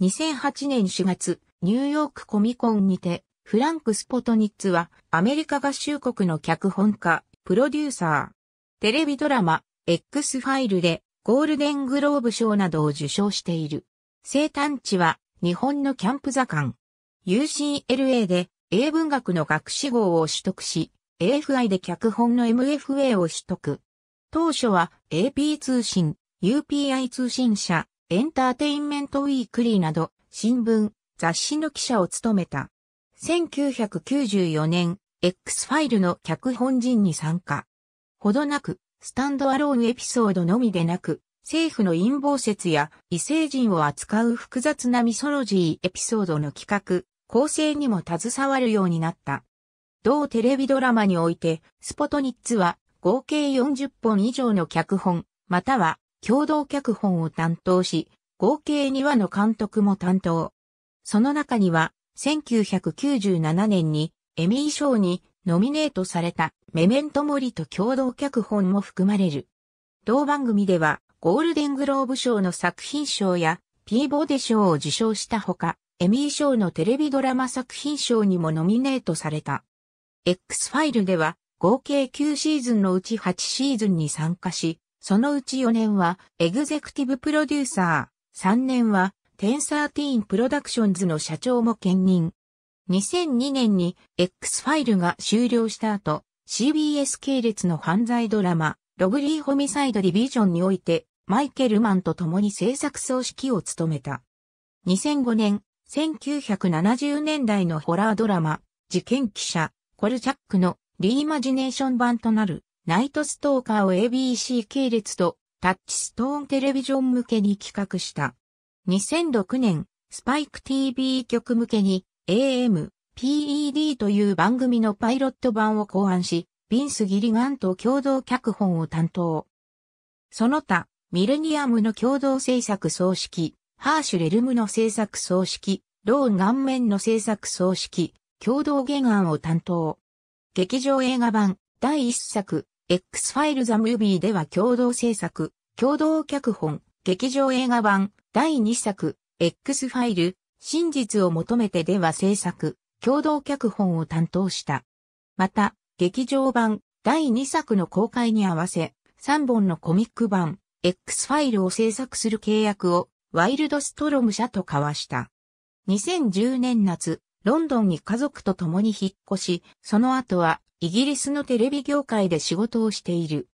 2008年4月、ニューヨークコミコンにて、フランク・スポトニッツはアメリカ合衆国の脚本家、プロデューサー。テレビドラマ、X ファイルでゴールデングローブ賞などを受賞している。生誕地は日本のキャンプ座館。UCLA で英文学の学士号を取得し、AFI で脚本の MFA を取得。当初は AP 通信、UPI 通信社、エンターテインメントウィークリーなど、新聞、雑誌の記者を務めた。1994年、X ファイルの脚本陣に参加。ほどなく、スタンドアローンエピソードのみでなく、政府の陰謀説や異星人を扱う複雑なミソロジーエピソードの企画、構成にも携わるようになった。同テレビドラマにおいて、スポトニッツは合計40本以上の脚本、または共同脚本を担当し、合計2話の監督も担当。その中には、1997年にエミー賞にノミネートされたメメントモリと共同脚本も含まれる。同番組ではゴールデングローブ賞の作品賞やピーボーデ賞を受賞したほか、エミー賞のテレビドラマ作品賞にもノミネートされた。X ファイルでは合計9シーズンのうち8シーズンに参加し、そのうち4年はエグゼクティブプロデューサー、3年はテンサーティーンプロダクションズの社長も兼任。2002年に X ファイルが終了した後、CBS 系列の犯罪ドラマ、ロブリーホミサイドディビジョンにおいて、マイケルマンと共に制作総指揮を務めた。2005年、1970年代のホラードラマ、事件記者、コルチャックのリイマジネーション版となるナイトストーカーを ABC 系列とタッチストーンテレビジョン向けに企画した。2006年、スパイク TV 局向けに AM、PED という番組のパイロット版を考案し、ビンス・ギリガンと共同脚本を担当。その他、ミレニアムの共同制作総指揮、ハーシュ・レルムの制作総指揮、ローン・顔面の制作総指揮、共同原案を担当。劇場映画版第1作、X ファイルザムービーでは共同制作、共同脚本、劇場映画版、第2作、X ファイル、真実を求めてでは制作、共同脚本を担当した。また、劇場版、第2作の公開に合わせ、3本のコミック版、X ファイルを制作する契約を、ワイルドストロム社と交わした。2010年夏、ロンドンに家族と共に引っ越し、その後はイギリスのテレビ業界で仕事をしている。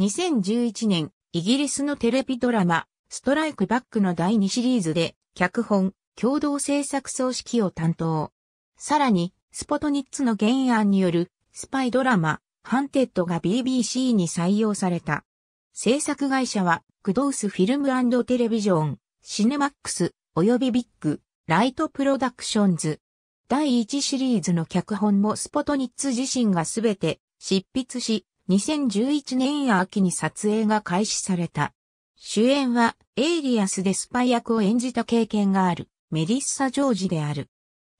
2011年、イギリスのテレビドラマ、ストライクバックの第2シリーズで、脚本、共同制作総指揮を担当。さらに、スポトニッツの原案による、スパイドラマ、ハンテッドが BBC に採用された。制作会社は、クドウスフィルムテレビジョン、シネマックス、及びビッグ、ライトプロダクションズ。第1シリーズの脚本もスポトニッツ自身がすべて執筆し、2011年秋に撮影が開始された。主演はエイリアスでスパイ役を演じた経験があるメリッサ・ジョージである。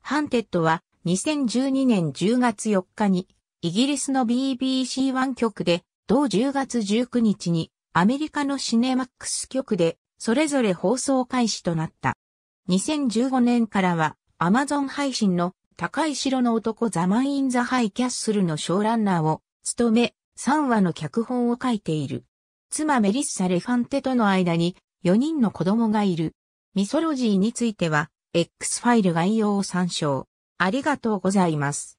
ハンテッドは2012年10月4日にイギリスの BBC1 局で同10月19日にアメリカのシネマックス局でそれぞれ放送開始となった。2015年からはアマゾン配信の高い城の男ザ・マン・イン・ザ・ハイ・キャッスルのショーランナーを務め、3話の脚本を書いている。妻メリッサ・レファンテとの間に4人の子供がいる。ミソロジーについては、X ファイル概要を参照。ありがとうございます。